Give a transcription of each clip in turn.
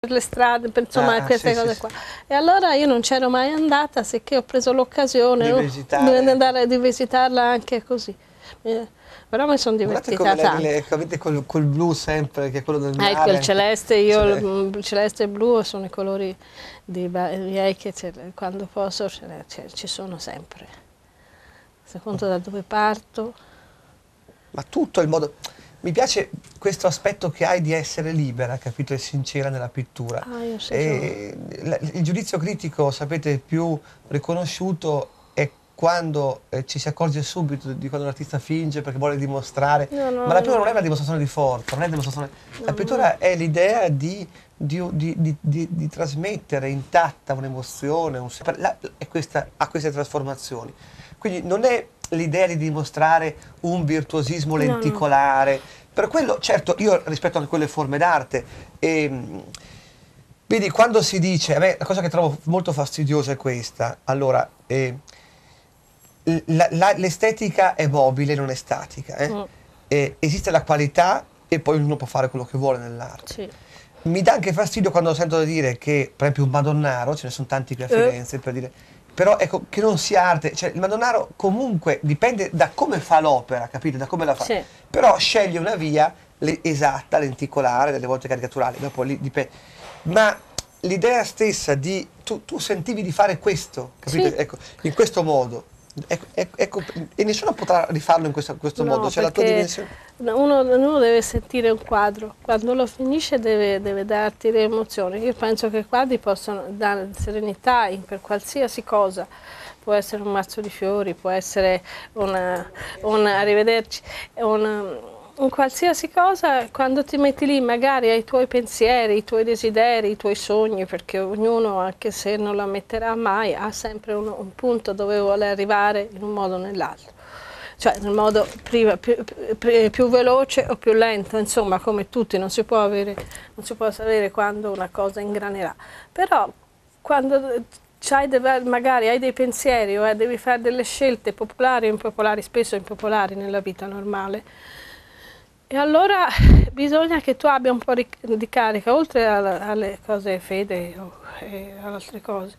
per le strade, per insomma ah, queste sì, cose sì, qua. E allora io non c'ero mai andata, sicché ho preso l'occasione di, oh, di, andare, a visitarla anche così. Eh, però mi sono divertita Guardate come le, le, avete col, col, blu sempre, che è quello del ah, ecco, mare. Ecco, il celeste, io cioè, il celeste e il blu sono i colori di miei che quando posso ci sono sempre. Secondo da dove parto. Ma tutto il modo mi piace questo aspetto che hai di essere libera, capito, e sincera nella pittura. Ah, io so e, il giudizio critico, sapete, più riconosciuto è quando eh, ci si accorge subito di quando un artista finge perché vuole dimostrare. No, no, Ma la pittura no. non è una dimostrazione di forza, non è dimostrazione... la pittura è l'idea di, di, di, di, trasmettere intatta un'emozione, un... La, la, questa, a queste trasformazioni. Quindi non è l'idea di dimostrare un virtuosismo lenticolare. No, no. Per quello, certo, io rispetto anche quelle forme d'arte. E, ehm, quindi quando si dice, a me la cosa che trovo molto fastidiosa è questa, allora, eh, l'estetica è mobile, non è statica. Eh? Mm. Eh, esiste la qualità e poi ognuno può fare quello che vuole nell'arte. Sì. Mi dà anche fastidio quando sento dire che, per esempio, un Madonnaro, ce ne sono tanti qui a eh. Firenze, per dire però ecco che non sia arte, cioè il Madonnaro comunque dipende da come fa l'opera, capite, da come la fa, sì. però sceglie una via le, esatta, lenticolare, delle volte caricaturale, dopo lì dipende, ma l'idea stessa di, tu, tu, sentivi di fare questo, capite, sì. ecco, in questo modo. Ecco, ecco, ecco, e nessuno potrà rifarlo in questo, questo no, modo, c'è la tua dimensione. Uno, uno, deve sentire un quadro, quando lo finisce deve, deve darti le emozioni. Io penso che i quadri possano dare serenità per qualsiasi cosa può essere un mazzo di fiori, può essere un arrivederci, una, un qualsiasi cosa, quando ti metti lì magari ai tuoi pensieri, i tuoi desideri, i tuoi sogni, perché ognuno, anche se non lo ammetterà mai, ha sempre un, un punto dove vuole arrivare in un modo o nell'altro cioè nel modo prima, più, più, più, veloce o più lento, insomma come tutti non si, può avere, non si può sapere quando una cosa ingranerà, però quando hai deve, magari hai dei pensieri o eh, devi fare delle scelte popolari o impopolari, spesso impopolari nella vita normale, e allora bisogna che tu abbia un po' di carica, oltre alle cose fede e alle altre cose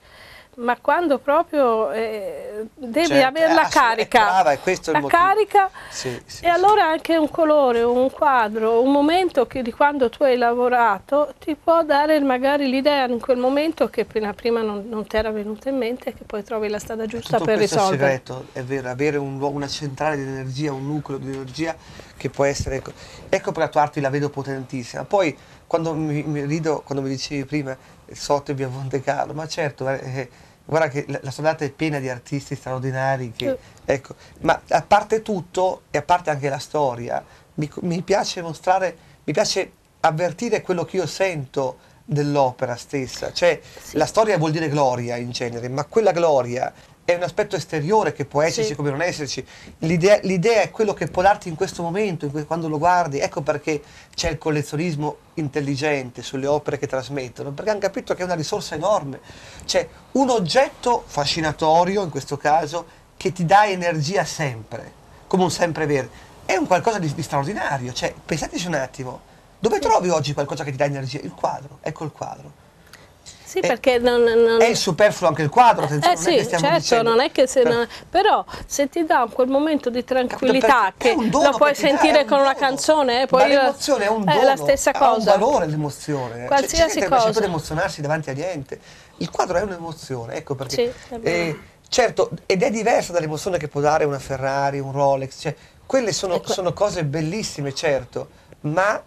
ma quando proprio eh, devi cioè, avere la ah, carica, brava, la carica sì, sì, e allora anche un colore, un quadro, un momento che, di quando tu hai lavorato ti può dare magari l'idea in quel momento che prima, prima non, non ti era venuta in mente che poi trovi la strada giusta Tutto per risolvere. Segreto, è vero, avere un, una centrale di energia, un nucleo di energia che può essere... Ecco, ecco per la tua arte la vedo potentissima. Poi quando mi, mi rido, quando mi dicevi prima, sotto via Monte Carlo, ma certo... Eh, Guarda che la, la sordata è piena di artisti straordinari, che, ecco, ma a parte tutto e a parte anche la storia, mi, mi piace mostrare, mi piace avvertire quello che io sento dell'opera stessa, cioè sì. la storia vuol dire gloria in genere, ma quella gloria è un aspetto esteriore che può esserci sì. come non esserci. L'idea, l'idea, è quello che può darti in questo momento, in que- quando lo guardi. Ecco perché c'è il collezionismo intelligente sulle opere che trasmettono, perché hanno capito che è una risorsa enorme. C'è un oggetto fascinatorio, in questo caso, che ti dà energia sempre, come un sempreverde. È un qualcosa di, di straordinario. Cioè, pensateci un attimo, dove trovi oggi qualcosa che ti dà energia? Il quadro, ecco il quadro. Sì, eh, perché non, non... È superfluo anche il quadro, attenzione, eh, sì, non certo, dicendo. non è che se... Per... Eh. Non... Però se ti dà quel momento di tranquillità che lo puoi sentire con un una canzone, eh, poi l'emozione è un dono, eh, è la stessa cosa. ha un valore l'emozione. Cioè, Qualsiasi cioè, cosa. Non si può emozionarsi davanti a niente. Il quadro è un'emozione, ecco perché... Sì, eh, certo, ed è diversa dall'emozione che può dare una Ferrari, un Rolex, cioè, quelle sono, que ecco. sono cose bellissime, certo, ma...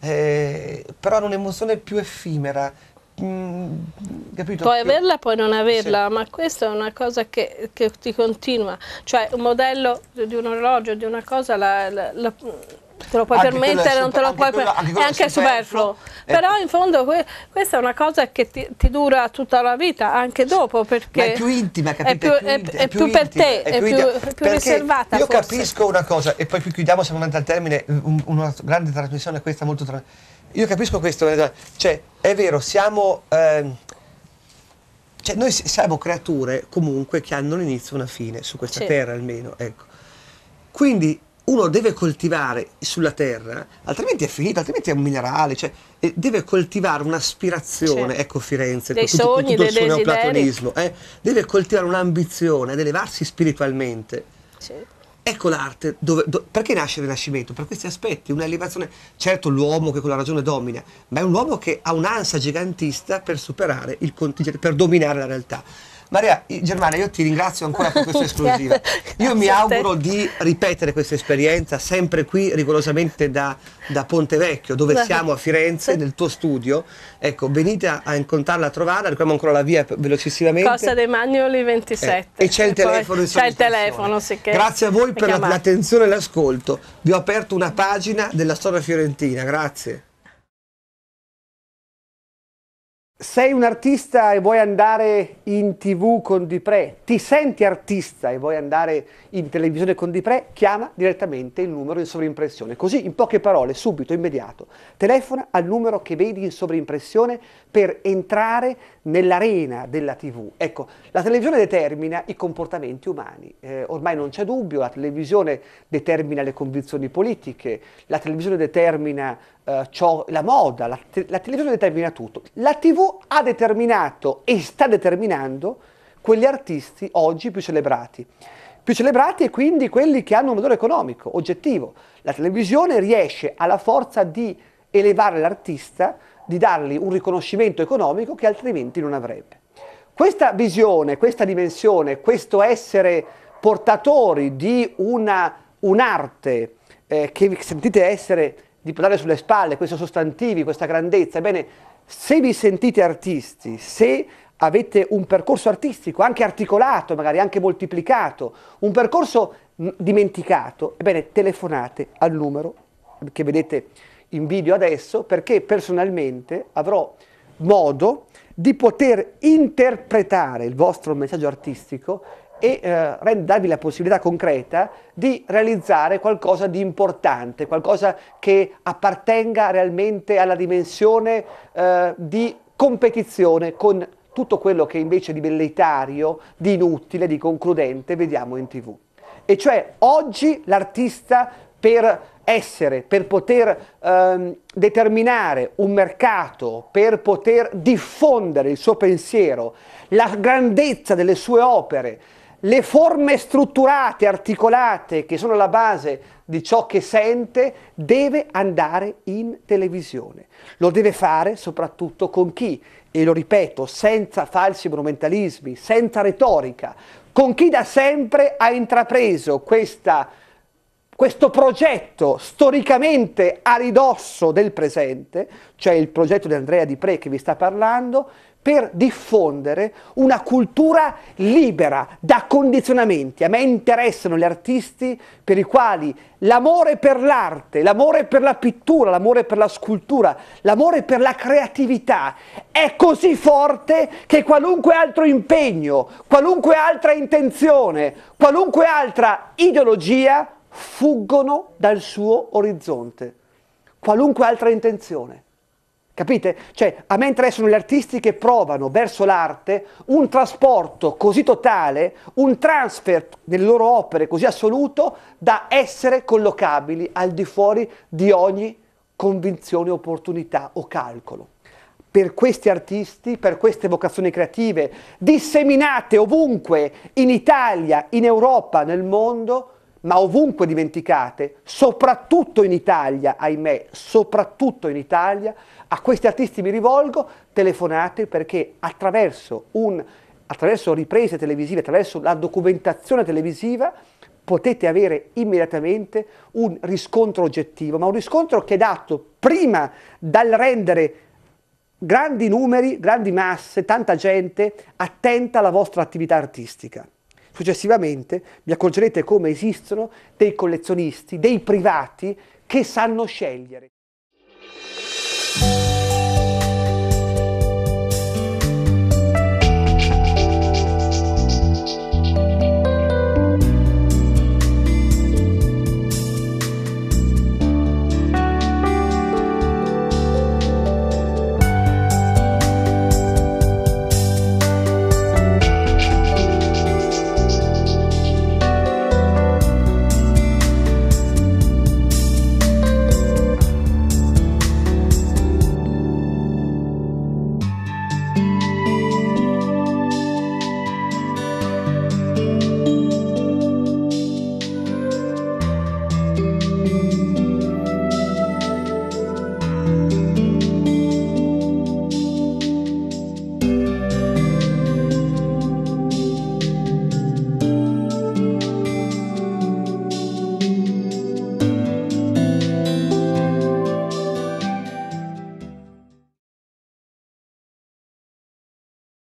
Eh, però hanno un'emozione più effimera, Mm, capito? Puoi averla, puoi non averla, sì. ma questa è una cosa che, che, ti continua. Cioè un modello di un orologio, di una cosa, la, la, la, te lo puoi anche permettere, non te lo puoi permettere, anche, quello, anche superfluo. Eh. Però in fondo que questa è una cosa che ti, ti, dura tutta la vita, anche dopo, perché... Ma è più intima, capito? È più, è più, è, più, è più per te, è più, intima, riservata. Io forse. capisco una cosa, e poi qui chiudiamo, siamo andati al termine, un, una grande trasmissione, questa molto... Tra... Io capisco questo, eh, cioè, è vero, siamo... Ehm, cioè, noi siamo creature comunque che hanno un inizio e una fine, su questa sì. terra almeno, ecco. Quindi uno deve coltivare sulla terra, altrimenti è finita, altrimenti è un minerale, cioè, deve coltivare un'aspirazione, ecco Firenze, dei tutto, sogni, tutto il suo neoplatonismo, eh, deve coltivare un'ambizione ad elevarsi spiritualmente. Ecco l'arte, dove, do, perché nasce il Rinascimento? Per questi aspetti, un'elevazione, certo l'uomo che con la ragione domina, ma è un uomo che ha un'ansia gigantista per superare il contingente, per dominare la realtà. Maria Germania, io ti ringrazio ancora per questa esclusiva. Io mi auguro di ripetere questa esperienza sempre qui, rigorosamente da, da Ponte Vecchio, dove siamo a Firenze, nel tuo studio. Ecco, venite a, a incontrarla, a trovarla, ricordiamo ancora la via velocissimamente. Costa dei Magnoli 27. Eh, e c'è il telefono. C'è il telefono, sì. Grazie a voi per l'attenzione e l'ascolto. Vi ho aperto una pagina della storia fiorentina, grazie. Sei un artista e vuoi andare in tv con Dipre? Ti senti artista e vuoi andare in televisione con Dipre? Chiama direttamente il numero in sovrimpressione. Così, in poche parole, subito, immediato. Telefona al numero che vedi in sovrimpressione per entrare nell'arena della tv. Ecco, la televisione determina i comportamenti umani. Eh, ormai non c'è dubbio, la televisione determina le convinzioni politiche, la televisione determina eh, ciò, la moda, la, te- la televisione determina tutto. La TV ha determinato e sta determinando quegli artisti oggi più celebrati. Più celebrati e quindi quelli che hanno un valore economico, oggettivo. La televisione riesce alla forza di elevare l'artista, di dargli un riconoscimento economico che altrimenti non avrebbe. Questa visione, questa dimensione, questo essere portatori di una, un'arte eh, che sentite essere di portare sulle spalle questi sostantivi, questa grandezza. Ebbene, se vi sentite artisti, se avete un percorso artistico, anche articolato, magari anche moltiplicato, un percorso mm, dimenticato, ebbene telefonate al numero che vedete in video adesso perché personalmente avrò modo di poter interpretare il vostro messaggio artistico e eh, rend- darvi la possibilità concreta di realizzare qualcosa di importante, qualcosa che appartenga realmente alla dimensione eh, di competizione con tutto quello che invece di velleitario, di inutile, di concludente vediamo in tv. E cioè oggi l'artista per essere, per poter ehm, determinare un mercato, per poter diffondere il suo pensiero, la grandezza delle sue opere, le forme strutturate, articolate, che sono la base di ciò che sente, deve andare in televisione. Lo deve fare soprattutto con chi, e lo ripeto, senza falsi monumentalismi, senza retorica, con chi da sempre ha intrapreso questa questo progetto storicamente a ridosso del presente, cioè il progetto di Andrea Di Pre che vi sta parlando, per diffondere una cultura libera da condizionamenti. A me interessano gli artisti per i quali l'amore per l'arte, l'amore per la pittura, l'amore per la scultura, l'amore per la creatività è così forte che qualunque altro impegno, qualunque altra intenzione, qualunque altra ideologia fuggono dal suo orizzonte, qualunque altra intenzione. Capite? Cioè, a me interessano gli artisti che provano verso l'arte un trasporto così totale, un transfer nelle loro opere così assoluto da essere collocabili al di fuori di ogni convinzione, opportunità o calcolo. Per questi artisti, per queste vocazioni creative, disseminate ovunque, in Italia, in Europa, nel mondo, ma ovunque dimenticate, soprattutto in Italia, ahimè, soprattutto in Italia, a questi artisti mi rivolgo, telefonate perché attraverso, un, attraverso riprese televisive, attraverso la documentazione televisiva, potete avere immediatamente un riscontro oggettivo, ma un riscontro che è dato prima dal rendere grandi numeri, grandi masse, tanta gente attenta alla vostra attività artistica. Successivamente vi accorgerete come esistono dei collezionisti, dei privati che sanno scegliere.